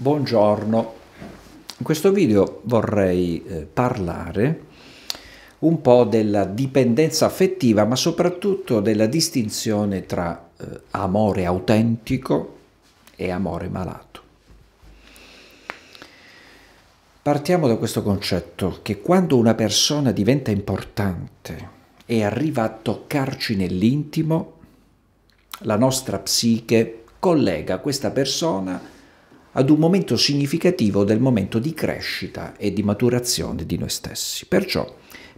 Buongiorno, in questo video vorrei eh, parlare un po' della dipendenza affettiva ma soprattutto della distinzione tra eh, amore autentico e amore malato. Partiamo da questo concetto che quando una persona diventa importante e arriva a toccarci nell'intimo, la nostra psiche collega questa persona a ad un momento significativo del momento di crescita e di maturazione di noi stessi. Perciò,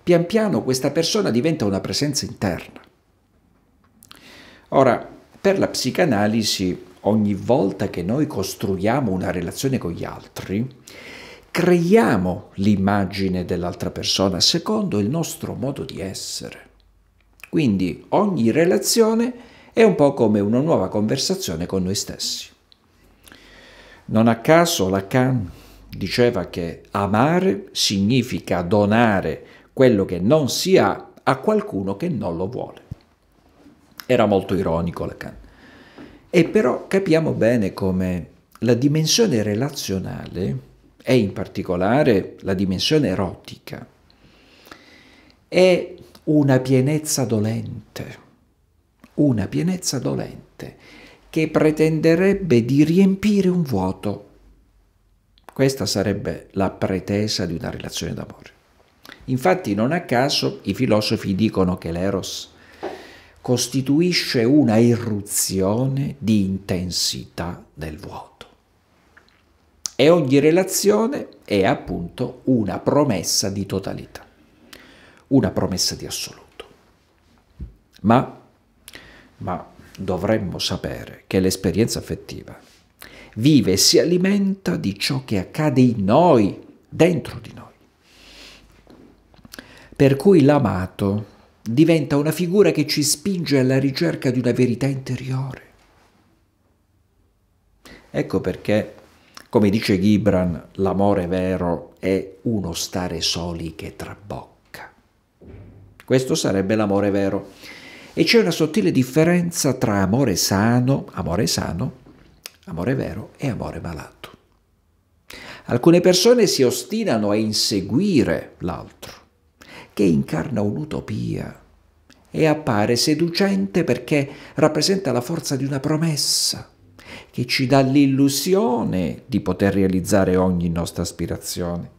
pian piano, questa persona diventa una presenza interna. Ora, per la psicanalisi, ogni volta che noi costruiamo una relazione con gli altri, creiamo l'immagine dell'altra persona secondo il nostro modo di essere. Quindi ogni relazione è un po' come una nuova conversazione con noi stessi. Non a caso Lacan diceva che amare significa donare quello che non si ha a qualcuno che non lo vuole. Era molto ironico Lacan. E però capiamo bene come la dimensione relazionale e in particolare la dimensione erotica è una pienezza dolente, una pienezza dolente che pretenderebbe di riempire un vuoto. Questa sarebbe la pretesa di una relazione d'amore. Infatti non a caso i filosofi dicono che l'eros costituisce una irruzione di intensità nel vuoto. E ogni relazione è appunto una promessa di totalità, una promessa di assoluto. Ma, ma dovremmo sapere che l'esperienza affettiva vive e si alimenta di ciò che accade in noi, dentro di noi. Per cui l'amato diventa una figura che ci spinge alla ricerca di una verità interiore. Ecco perché, come dice Gibran, l'amore vero è uno stare soli che trabocca. Questo sarebbe l'amore vero. E c'è una sottile differenza tra amore sano, amore sano, amore vero e amore malato. Alcune persone si ostinano a inseguire l'altro, che incarna un'utopia e appare seducente perché rappresenta la forza di una promessa che ci dà l'illusione di poter realizzare ogni nostra aspirazione.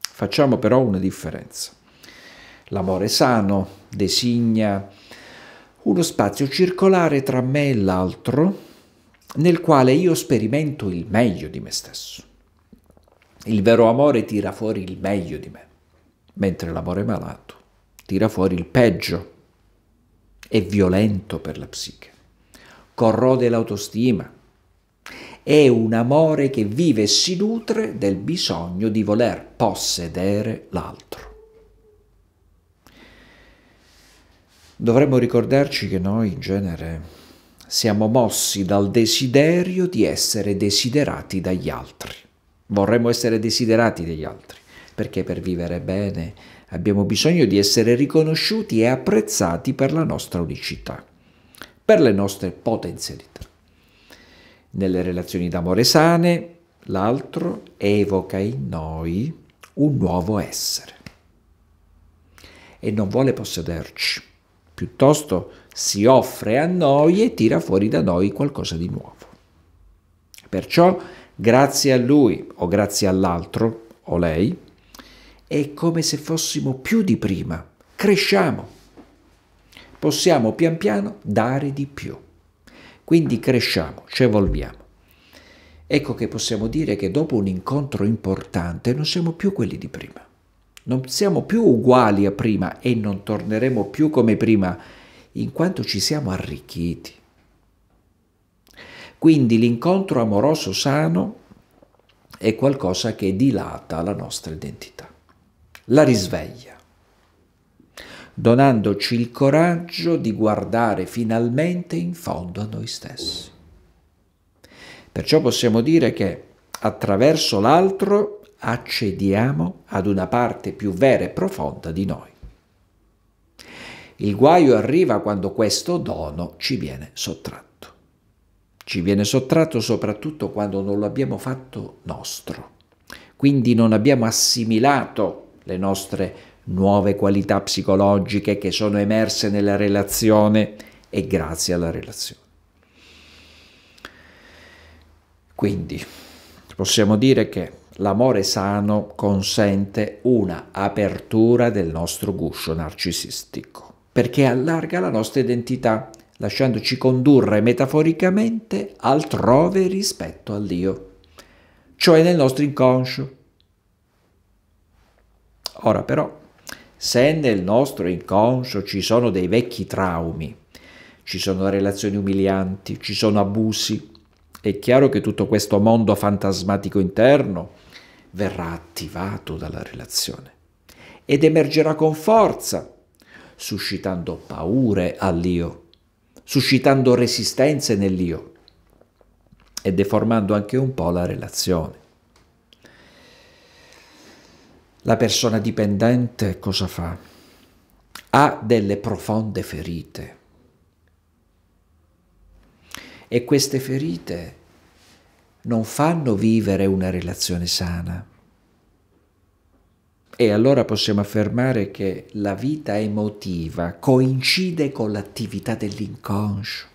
Facciamo però una differenza. L'amore sano designa uno spazio circolare tra me e l'altro nel quale io sperimento il meglio di me stesso. Il vero amore tira fuori il meglio di me, mentre l'amore malato tira fuori il peggio, è violento per la psiche, corrode l'autostima, è un amore che vive e si nutre del bisogno di voler possedere l'altro. Dovremmo ricordarci che noi in genere siamo mossi dal desiderio di essere desiderati dagli altri. Vorremmo essere desiderati dagli altri, perché per vivere bene abbiamo bisogno di essere riconosciuti e apprezzati per la nostra unicità, per le nostre potenzialità. Nelle relazioni d'amore sane, l'altro evoca in noi un nuovo essere e non vuole possederci piuttosto si offre a noi e tira fuori da noi qualcosa di nuovo. Perciò grazie a lui o grazie all'altro o lei è come se fossimo più di prima, cresciamo, possiamo pian piano dare di più. Quindi cresciamo, ci evolviamo. Ecco che possiamo dire che dopo un incontro importante non siamo più quelli di prima non siamo più uguali a prima e non torneremo più come prima, in quanto ci siamo arricchiti. Quindi l'incontro amoroso sano è qualcosa che dilata la nostra identità, la risveglia, donandoci il coraggio di guardare finalmente in fondo a noi stessi. Perciò possiamo dire che attraverso l'altro accediamo ad una parte più vera e profonda di noi. Il guaio arriva quando questo dono ci viene sottratto. Ci viene sottratto soprattutto quando non lo abbiamo fatto nostro, quindi non abbiamo assimilato le nostre nuove qualità psicologiche che sono emerse nella relazione e grazie alla relazione. Quindi possiamo dire che L'amore sano consente una apertura del nostro guscio narcisistico, perché allarga la nostra identità, lasciandoci condurre metaforicamente altrove rispetto all'io, cioè nel nostro inconscio. Ora però, se nel nostro inconscio ci sono dei vecchi traumi, ci sono relazioni umilianti, ci sono abusi, è chiaro che tutto questo mondo fantasmatico interno verrà attivato dalla relazione ed emergerà con forza, suscitando paure all'io, suscitando resistenze nell'io e deformando anche un po' la relazione. La persona dipendente cosa fa? Ha delle profonde ferite e queste ferite non fanno vivere una relazione sana. E allora possiamo affermare che la vita emotiva coincide con l'attività dell'inconscio.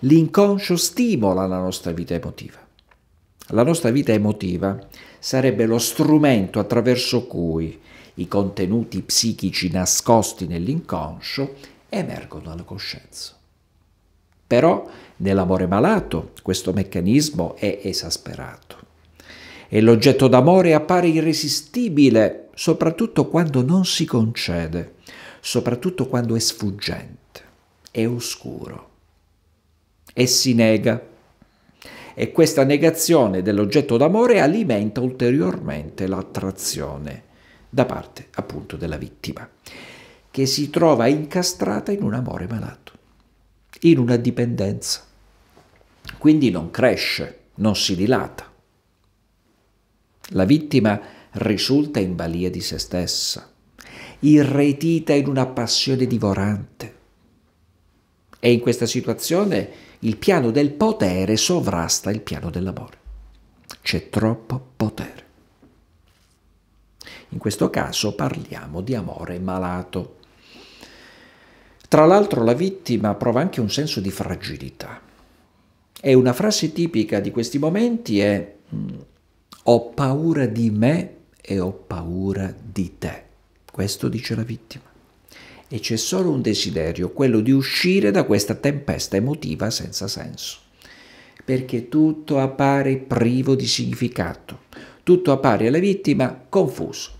L'inconscio stimola la nostra vita emotiva. La nostra vita emotiva sarebbe lo strumento attraverso cui i contenuti psichici nascosti nell'inconscio emergono alla coscienza. Però nell'amore malato questo meccanismo è esasperato e l'oggetto d'amore appare irresistibile, soprattutto quando non si concede, soprattutto quando è sfuggente, è oscuro e si nega. E questa negazione dell'oggetto d'amore alimenta ulteriormente l'attrazione da parte appunto della vittima, che si trova incastrata in un amore malato in una dipendenza. Quindi non cresce, non si dilata. La vittima risulta in balia di se stessa, irretita in una passione divorante. E in questa situazione il piano del potere sovrasta il piano dell'amore. C'è troppo potere. In questo caso parliamo di amore malato. Tra l'altro la vittima prova anche un senso di fragilità. E una frase tipica di questi momenti è ho paura di me e ho paura di te. Questo dice la vittima. E c'è solo un desiderio, quello di uscire da questa tempesta emotiva senza senso. Perché tutto appare privo di significato, tutto appare alla vittima confuso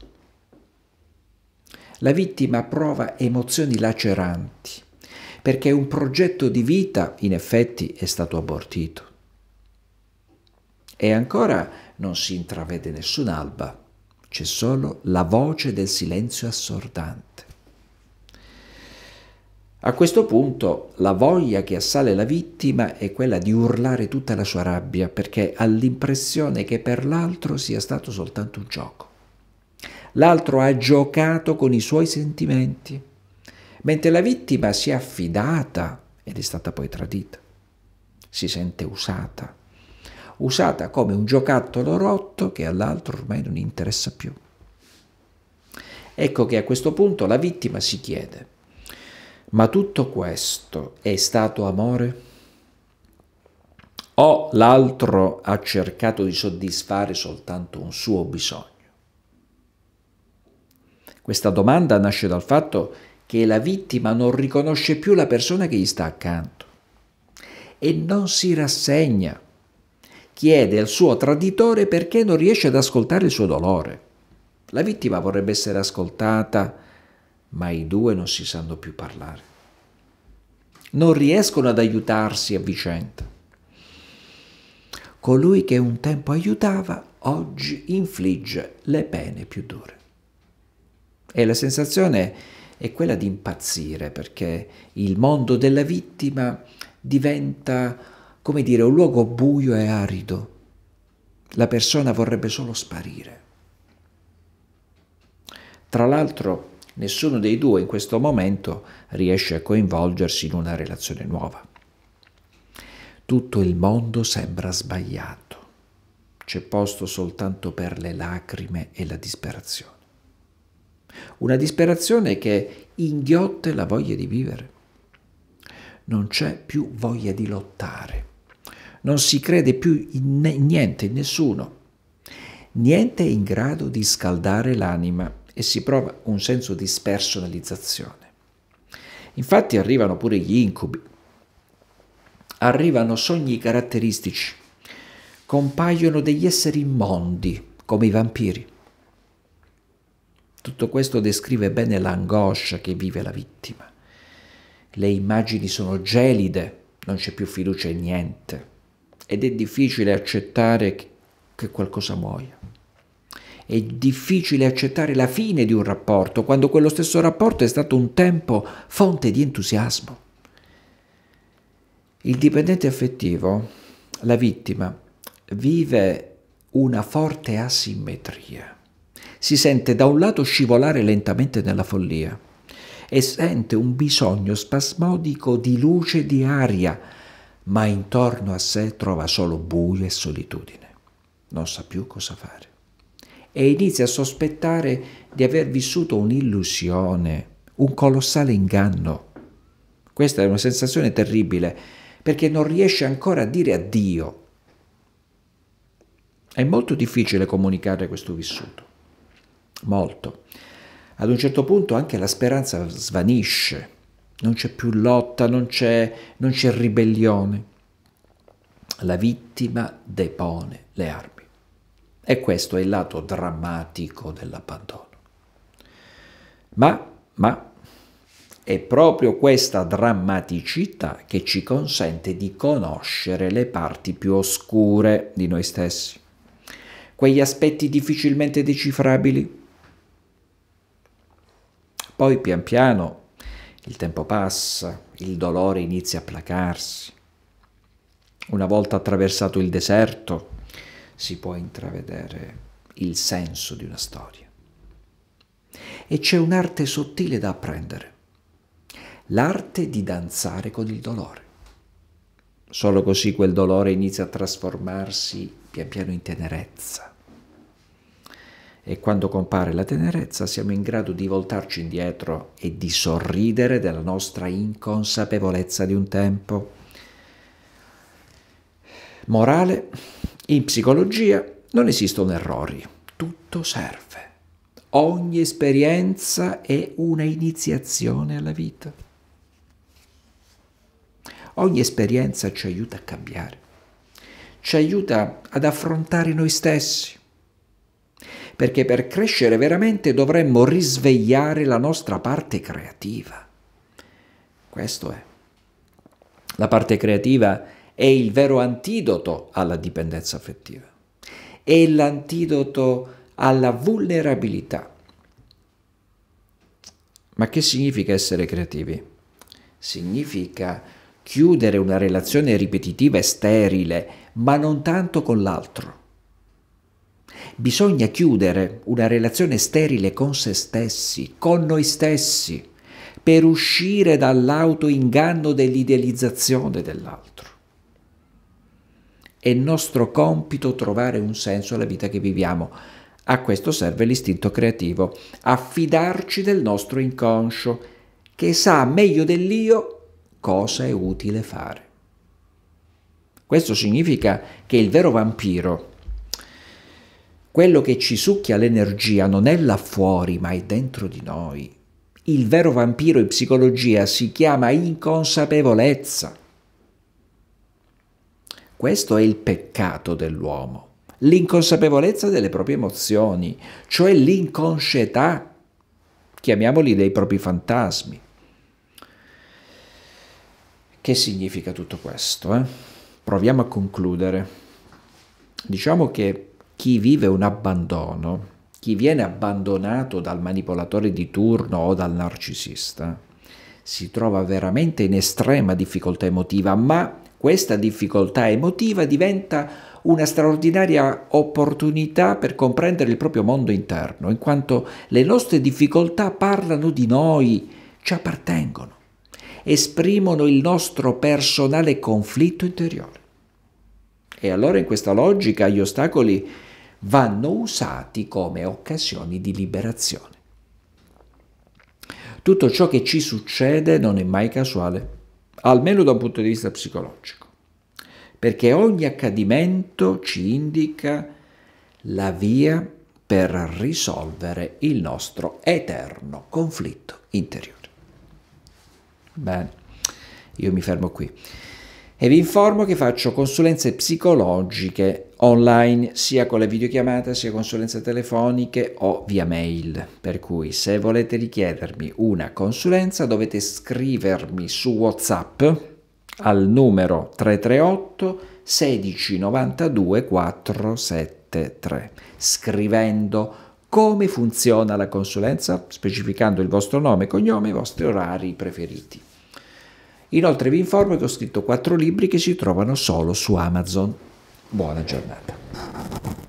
la vittima prova emozioni laceranti, perché un progetto di vita in effetti è stato abortito. E ancora non si intravede nessun'alba, c'è solo la voce del silenzio assordante. A questo punto la voglia che assale la vittima è quella di urlare tutta la sua rabbia perché ha l'impressione che per l'altro sia stato soltanto un gioco l'altro ha giocato con i suoi sentimenti, mentre la vittima si è affidata ed è stata poi tradita, si sente usata, usata come un giocattolo rotto che all'altro ormai non interessa più. Ecco che a questo punto la vittima si chiede, ma tutto questo è stato amore? O l'altro ha cercato di soddisfare soltanto un suo bisogno? Questa domanda nasce dal fatto che la vittima non riconosce più la persona che gli sta accanto e non si rassegna. Chiede al suo traditore perché non riesce ad ascoltare il suo dolore. La vittima vorrebbe essere ascoltata, ma i due non si sanno più parlare. Non riescono ad aiutarsi a vicenda. Colui che un tempo aiutava oggi infligge le pene più dure. E la sensazione è quella di impazzire perché il mondo della vittima diventa, come dire, un luogo buio e arido. La persona vorrebbe solo sparire. Tra l'altro, nessuno dei due in questo momento riesce a coinvolgersi in una relazione nuova. Tutto il mondo sembra sbagliato. C'è posto soltanto per le lacrime e la disperazione. Una disperazione che inghiotte la voglia di vivere. Non c'è più voglia di lottare. Non si crede più in niente, in nessuno. Niente è in grado di scaldare l'anima e si prova un senso di spersonalizzazione. Infatti arrivano pure gli incubi, arrivano sogni caratteristici, compaiono degli esseri immondi come i vampiri tutto questo descrive bene l'angoscia che vive la vittima. Le immagini sono gelide, non c'è più fiducia in niente ed è difficile accettare che qualcosa muoia. È difficile accettare la fine di un rapporto quando quello stesso rapporto è stato un tempo fonte di entusiasmo. Il dipendente affettivo, la vittima, vive una forte asimmetria si sente da un lato scivolare lentamente nella follia e sente un bisogno spasmodico di luce e di aria, ma intorno a sé trova solo buio e solitudine. Non sa più cosa fare e inizia a sospettare di aver vissuto un'illusione, un colossale inganno. Questa è una sensazione terribile perché non riesce ancora a dire addio. È molto difficile comunicare questo vissuto molto. Ad un certo punto anche la speranza svanisce, non c'è più lotta, non c'è, non c'è ribellione. La vittima depone le armi. E questo è il lato drammatico dell'abbandono. Ma, ma, è proprio questa drammaticità che ci consente di conoscere le parti più oscure di noi stessi, quegli aspetti difficilmente decifrabili, poi pian piano il tempo passa, il dolore inizia a placarsi. Una volta attraversato il deserto si può intravedere il senso di una storia. E c'è un'arte sottile da apprendere, l'arte di danzare con il dolore. Solo così quel dolore inizia a trasformarsi pian piano in tenerezza e quando compare la tenerezza siamo in grado di voltarci indietro e di sorridere della nostra inconsapevolezza di un tempo. Morale, in psicologia non esistono errori, tutto serve. Ogni esperienza è una iniziazione alla vita. Ogni esperienza ci aiuta a cambiare, ci aiuta ad affrontare noi stessi, perché per crescere veramente dovremmo risvegliare la nostra parte creativa. Questo è. La parte creativa è il vero antidoto alla dipendenza affettiva, è l'antidoto alla vulnerabilità. Ma che significa essere creativi? Significa chiudere una relazione ripetitiva e sterile, ma non tanto con l'altro Bisogna chiudere una relazione sterile con se stessi, con noi stessi, per uscire dall'autoinganno dell'idealizzazione dell'altro. È nostro compito trovare un senso alla vita che viviamo. A questo serve l'istinto creativo, affidarci del nostro inconscio, che sa meglio dell'io cosa è utile fare. Questo significa che il vero vampiro, quello che ci succhia l'energia non è là fuori, ma è dentro di noi. Il vero vampiro in psicologia si chiama inconsapevolezza. Questo è il peccato dell'uomo, l'inconsapevolezza delle proprie emozioni, cioè l'inconscietà, chiamiamoli dei propri fantasmi. Che significa tutto questo? Eh? Proviamo a concludere. Diciamo che chi vive un abbandono, chi viene abbandonato dal manipolatore di turno o dal narcisista, si trova veramente in estrema difficoltà emotiva, ma questa difficoltà emotiva diventa una straordinaria opportunità per comprendere il proprio mondo interno, in quanto le nostre difficoltà parlano di noi, ci appartengono, esprimono il nostro personale conflitto interiore. E allora in questa logica gli ostacoli vanno usati come occasioni di liberazione. Tutto ciò che ci succede non è mai casuale, almeno da un punto di vista psicologico, perché ogni accadimento ci indica la via per risolvere il nostro eterno conflitto interiore. Bene, io mi fermo qui e vi informo che faccio consulenze psicologiche online sia con le videochiamate sia consulenze telefoniche o via mail. Per cui se volete richiedermi una consulenza dovete scrivermi su WhatsApp al numero 338 1692 473 scrivendo come funziona la consulenza specificando il vostro nome, cognome e i vostri orari preferiti. Inoltre vi informo che ho scritto quattro libri che si trovano solo su Amazon. Buona giornata.